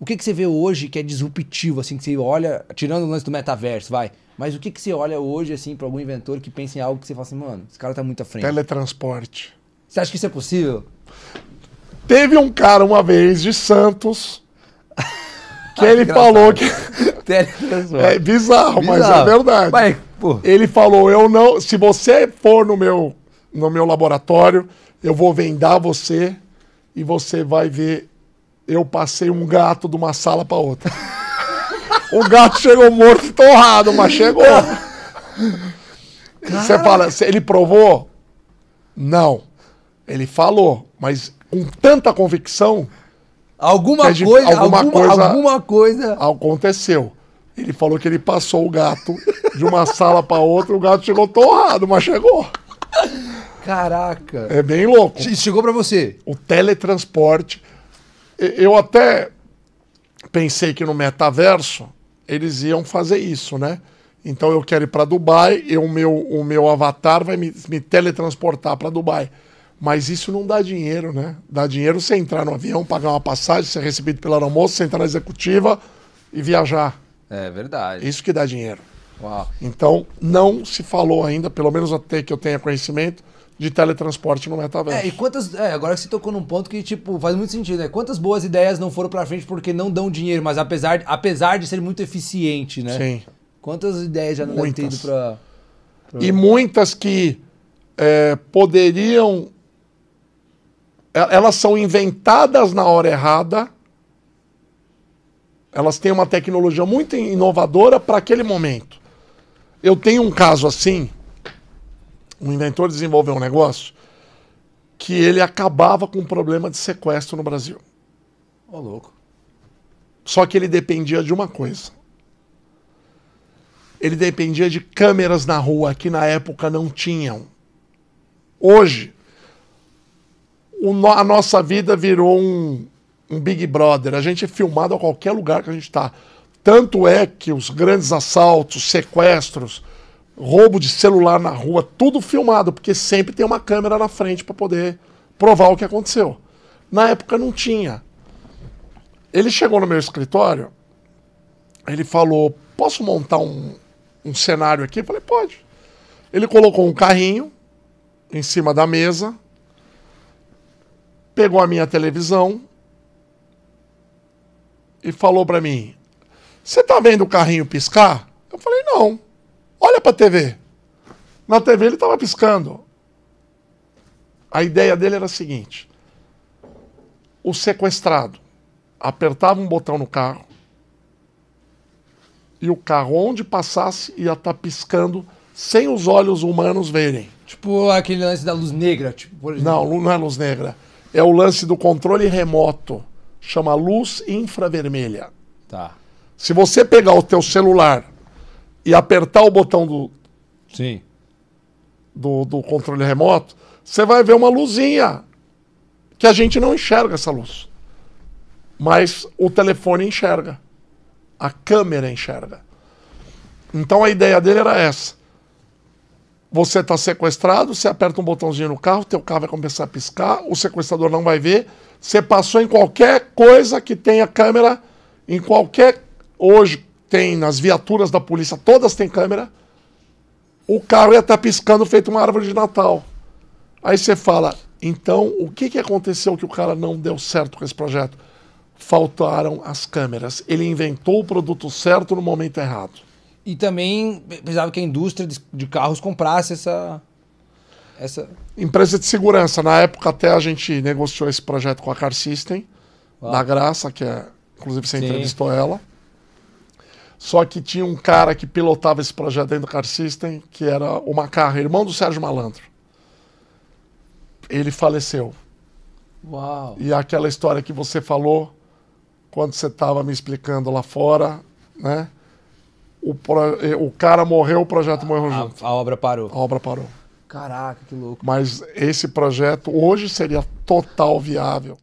O que, que você vê hoje que é disruptivo, assim, que você olha, tirando o lance do metaverso, vai. Mas o que, que você olha hoje, assim, para algum inventor que pensa em algo que você fala assim, mano, esse cara tá muito à frente? Teletransporte. Você acha que isso é possível? Teve um cara uma vez de Santos que ele falou que. é bizarro, bizarro, mas é verdade. ele falou: eu não. Se você for no meu, no meu laboratório, eu vou vendar você e você vai ver eu passei um gato de uma sala para outra. o gato chegou morto e torrado, mas chegou. Você fala, ele provou? Não. Ele falou, mas com tanta convicção. Alguma, gente, coisa, alguma, alguma, coisa, alguma coisa. Aconteceu. Ele falou que ele passou o gato de uma sala para outra, o gato chegou torrado, mas chegou. Caraca. É bem louco. Chegou para você. O teletransporte eu até pensei que no metaverso eles iam fazer isso, né? Então eu quero ir para Dubai e o meu, o meu avatar vai me, me teletransportar para Dubai. Mas isso não dá dinheiro, né? Dá dinheiro você entrar no avião, pagar uma passagem, ser recebido pela aeromoça, entrar na executiva e viajar. É verdade. Isso que dá dinheiro. Uau. Então, não se falou ainda, pelo menos até que eu tenha conhecimento, de teletransporte no metaverso. É, e quantas. É, agora você tocou num ponto que, tipo, faz muito sentido, né? Quantas boas ideias não foram pra frente porque não dão dinheiro, mas apesar, apesar de ser muito eficiente, né? Sim. Quantas ideias já não muitas. ido pra, pra. E muitas que é, poderiam. É, elas são inventadas na hora errada. Elas têm uma tecnologia muito inovadora para aquele momento. Eu tenho um caso assim um inventor desenvolveu um negócio que ele acabava com o problema de sequestro no Brasil. Ô, oh, louco. Só que ele dependia de uma coisa. Ele dependia de câmeras na rua que na época não tinham. Hoje, a nossa vida virou um, um Big Brother. A gente é filmado a qualquer lugar que a gente está. Tanto é que os grandes assaltos, sequestros, roubo de celular na rua, tudo filmado, porque sempre tem uma câmera na frente para poder provar o que aconteceu. Na época não tinha. Ele chegou no meu escritório, ele falou: Posso montar um, um cenário aqui? Eu falei: Pode. Ele colocou um carrinho em cima da mesa, pegou a minha televisão e falou para mim: Você tá vendo o carrinho piscar? Eu falei: Não. Olha para a TV. Na TV ele estava piscando. A ideia dele era a seguinte: o sequestrado apertava um botão no carro e o carro, onde passasse, ia estar tá piscando sem os olhos humanos verem. Tipo aquele lance da luz negra, tipo, por exemplo. Não, não é luz negra. É o lance do controle remoto. Chama luz infravermelha. Tá. Se você pegar o teu celular e apertar o botão do, Sim. do, do controle remoto, você vai ver uma luzinha que a gente não enxerga essa luz. Mas o telefone enxerga. A câmera enxerga. Então a ideia dele era essa. Você está sequestrado, você aperta um botãozinho no carro, teu carro vai começar a piscar, o sequestrador não vai ver. Você passou em qualquer coisa que tenha câmera, em qualquer. Hoje, tem nas viaturas da polícia, todas têm câmera, o carro ia estar tá piscando feito uma árvore de Natal. Aí você fala, então o que, que aconteceu que o cara não deu certo com esse projeto? Faltaram as câmeras. Ele inventou o produto certo no momento errado. E também precisava que a indústria de carros comprasse essa, essa... Empresa de segurança. Na época até a gente negociou esse projeto com a Car System, Uau. da Graça, que é, inclusive você Sim. entrevistou ela. Só que tinha um cara que pilotava esse projeto dentro do Car System, que era o Macarra, irmão do Sérgio Malandro. Ele faleceu. Uau. E aquela história que você falou quando você estava me explicando lá fora, né? O, pro... Eh, o cara morreu, o projeto a, morreu a, junto. A obra parou. A obra parou. Caraca, que louco. Mas esse projeto hoje seria total viável.